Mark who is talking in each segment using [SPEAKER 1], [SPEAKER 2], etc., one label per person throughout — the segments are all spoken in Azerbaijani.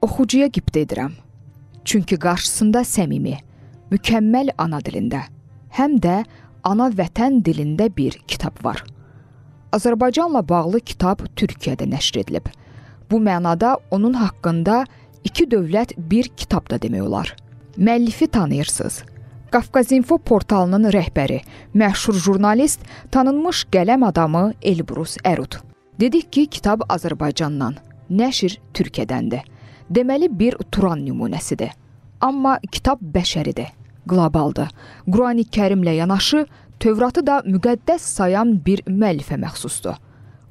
[SPEAKER 1] Oxucuya qibtə edirəm. Çünki qarşısında səmimi, mükəmməl ana dilində, həm də ana vətən dilində bir kitab var. Azərbaycanla bağlı kitab Türkiyədə nəşr edilib. Bu mənada onun haqqında iki dövlət bir kitab da demək olar. Müəllifi tanıyırsınız. Qafqazinfo portalının rəhbəri, məşhur jurnalist, tanınmış qələm adamı Elbrus Ərut. Dedik ki, kitab Azərbaycandan, nəşr Türkiyədəndir deməli bir Turan nümunəsidir. Amma kitab bəşəridir, qlobaldır. Qurani-Kərimlə yanaşı Tövratı da müqəddəs sayan bir müəllifə məxsusdur.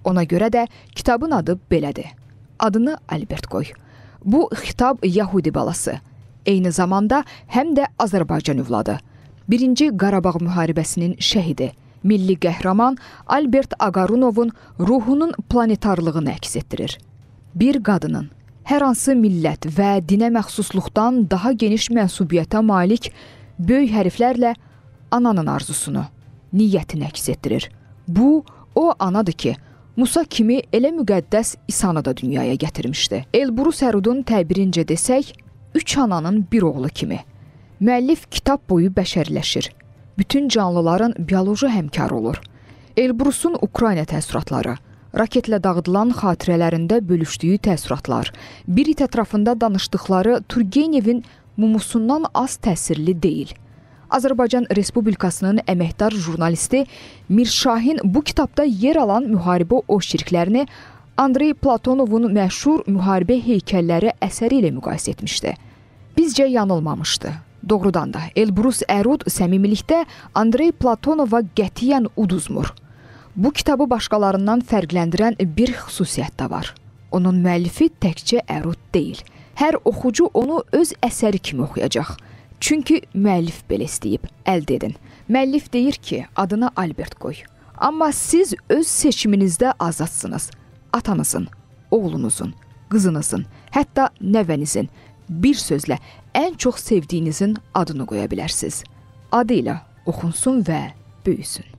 [SPEAKER 1] Ona görə də kitabın adı belədir. Adını Albert qoy. Bu xitab Yahudi balası, eyni zamanda həm də Azərbaycan övladı. 1-ci Qarabağ müharibəsinin şəhidi, milli qəhrəman Albert Agarunovun ruhunun planetarlığını əks etdirir. Bir qadının hər hansı millət və dinə məxsusluqdan daha geniş mənsubiyyətə malik böyük hərflərlə ananın arzusunu, niyyətini əks etdirir. Bu o anadır ki, Musa kimi elə müqəddəs İsanı da dünyaya gətirmişdi. Elbrus Ərudun təbirincə desək, üç ananın bir oğlu kimi. Müəllif kitab boyu bəşəriləşir. Bütün canlıların bioloji həmkarı olur. Elbrusun Ukrayna təəssüratları – Raketlə dağıdılan xatirələrində bölüşdüyü təəssüratlar. Bir it ətrafında danışdıqları Turgenevin mumusundan az təsirli deyil. Azərbaycan Respublikasının əməkdar jurnalisti Mir Şahin bu kitabda yer alan müharibə o şirklərini Andrey Platonovun məşhur müharibə heykəlləri əsəri ilə müqayisə etmişdi. Bizcə yanılmamışdı. Doğrudan da Elbrus Ərud səmimilikdə Andrey Platonova qətiyyən uduzmur. Bu kitabı başqalarından fərqləndirən bir xüsusiyyət də var. Onun müəllifi təkcə ərud deyil. Hər oxucu onu öz əsəri kimi oxuyacaq. Çünki müəllif belə istəyib. Əldə edin. Müəllif deyir ki, adına Albert qoy. Amma siz öz seçiminizdə azadsınız. Atanızın, oğlunuzun, qızınızın, hətta nəvənizin, bir sözlə ən çox sevdiyinizin adını qoya bilərsiniz. Adı ilə oxunsun və böyüsün.